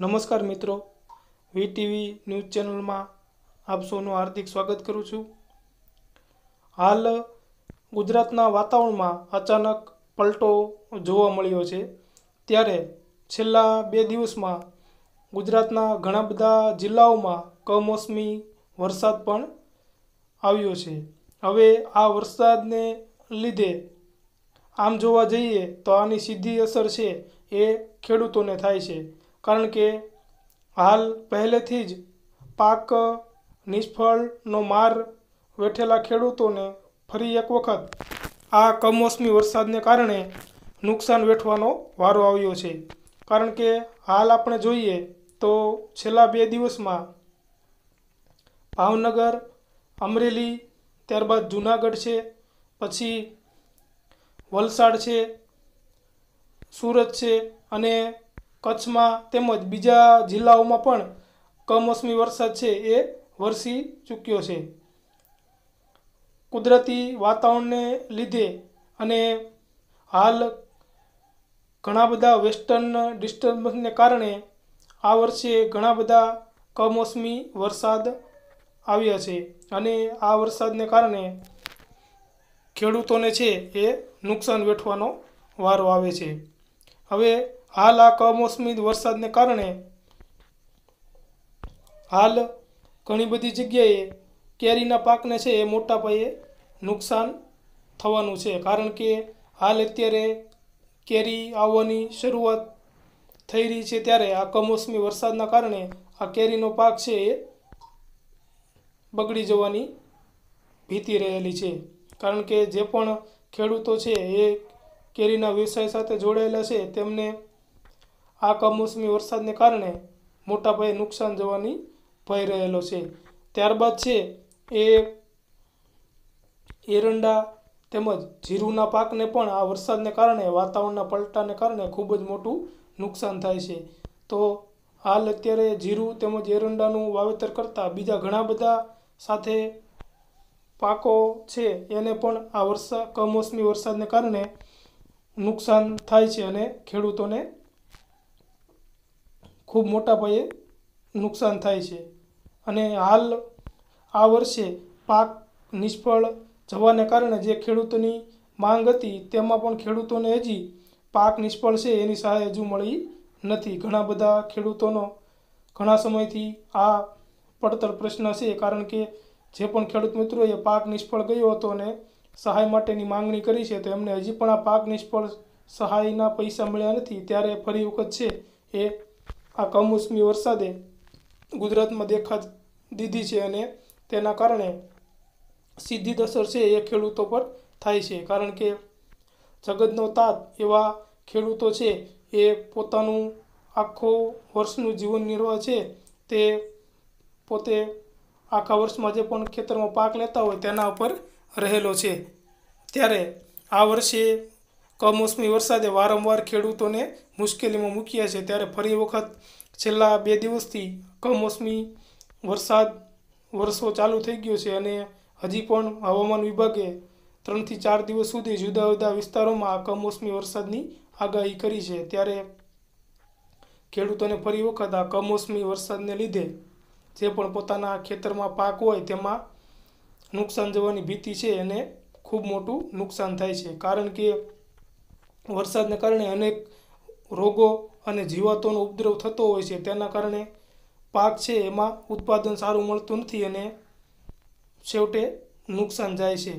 નમસ્કાર મિત્રો VTV news ચેનલમાં આપ સૌનું હાર્દિક સ્વાગત કરું છું હાલ ગુજરાતના વાતાવરણમાં અચાનક પલટો જોવા મળ્યો છે ત્યારે છેલ્લા બે દિવસમાં ગુજરાતના ઘણા બધા જિલ્લાઓમાં કમોસમી વરસાદ પણ આવ્યો છે હવે આ વરસાદને લીધે આમ જોવા જઈએ તો આની સીધી અસર છે એ ખેડૂતોને થાય છે કારણ કે હાલ પહેલેથી જ પાક નિષ્ફળનો માર વેઠેલા ખેડૂતોને ફરી એક વખત આ કમોસમી વરસાદને કારણે નુકસાન વેઠવાનો વારો આવ્યો છે કારણ કે હાલ આપણે જોઈએ તો છેલ્લા બે દિવસમાં ભાવનગર અમરેલી ત્યારબાદ જુનાગઢ છે પછી વલસાડ છે સુરત છે અને કચ્છમાં તેમજ બીજા જિલ્લાઓમાં પણ કમોસમી વરસાદ છે એ વરસી ચૂક્યો છે કુદરતી વાતાવરણને લીધે અને હાલ ઘણા બધા વેસ્ટર્ન ડિસ્ટર્બન્સને કારણે આ વર્ષે ઘણા બધા કમોસમી વરસાદ આવ્યા છે અને આ વરસાદને કારણે ખેડૂતોને છે એ નુકસાન વેઠવાનો વારો આવે છે હવે હાલ આ કમોસમી વરસાદને કારણે હાલ ઘણી બધી જગ્યાએ કેરીના પાકને છે એ મોટા પાયે નુકસાન થવાનું છે કારણ કે હાલ અત્યારે કેરી આવવાની શરૂઆત થઈ રહી છે ત્યારે આ કમોસમી વરસાદના કારણે આ કેરીનો પાક છે એ બગડી જવાની ભીતિ રહેલી છે કારણ કે જે પણ ખેડૂતો છે એ કેરીના વ્યવસાય સાથે જોડાયેલા છે તેમને આ કમોસમી વરસાદને કારણે મોટા પાયે નુકસાન જવાની ભય રહેલો છે ત્યારબાદ છે એ એરંડા તેમજ જીરુના પાકને પણ આ વરસાદને કારણે વાતાવરણના પલટાને કારણે ખૂબ જ મોટું નુકસાન થાય છે તો હાલ અત્યારે જીરું તેમજ એરંડાનું વાવેતર કરતાં બીજા ઘણા બધા સાથે પાકો છે એને પણ આ વરસાદ કમોસમી વરસાદને કારણે નુકસાન થાય છે અને ખેડૂતોને ખૂબ મોટા પાયે નુકસાન થાય છે અને હાલ આ વર્ષે પાક નિષ્ફળ જવાને કારણે જે ખેડૂતોની માંગ હતી તેમાં પણ ખેડૂતોને હજી પાક નિષ્ફળ છે એની સહાય હજુ મળી નથી ઘણા બધા ખેડૂતોનો ઘણા સમયથી આ પડતર પ્રશ્ન છે કારણ કે જે પણ ખેડૂત મિત્રોએ પાક નિષ્ફળ ગયો હતો અને સહાય માટેની માંગણી કરી છે તો એમને હજી પણ આ પાક નિષ્ફળ સહાયના પૈસા મળ્યા નથી ત્યારે ફરી વખત છે એ આ કમોસમી વરસાદે ગુજરાતમાં દેખા દીધી છે અને તેના કારણે સીધી અસર છે એ ખેડૂતો પર થાય છે કારણ કે જગતનો તાત એવા ખેડૂતો છે એ પોતાનું આખો વર્ષનું જીવન નિર્વાહ છે તે પોતે આખા વર્ષમાં જે પણ ખેતરમાં પાક લેતા હોય તેના ઉપર રહેલો છે ત્યારે આ વર્ષે કમોસમી વરસાદે વારંવાર ખેડૂતોને મુશ્કેલીમાં મૂક્યા છે ત્યારે ફરી વખત છેલ્લા બે દિવસથી કમોસમી વરસાદ વર્ષો ચાલુ થઈ ગયો છે અને હજી પણ હવામાન વિભાગે ત્રણથી ચાર દિવસ સુધી જુદા જુદા વિસ્તારોમાં કમોસમી વરસાદની આગાહી કરી છે ત્યારે ખેડૂતોને ફરી વખત આ કમોસમી વરસાદને લીધે જે પણ પોતાના ખેતરમાં પાક હોય તેમાં નુકસાન જવાની ભીતિ છે એને ખૂબ મોટું નુકસાન થાય છે કારણ કે વરસાદને કારણે અનેક રોગો અને જીવાતોનો ઉપદ્રવ થતો હોય છે તેના કારણે પાક છે એમાં ઉત્પાદન સારું મળતું નથી અને છેવટે નુકસાન જાય છે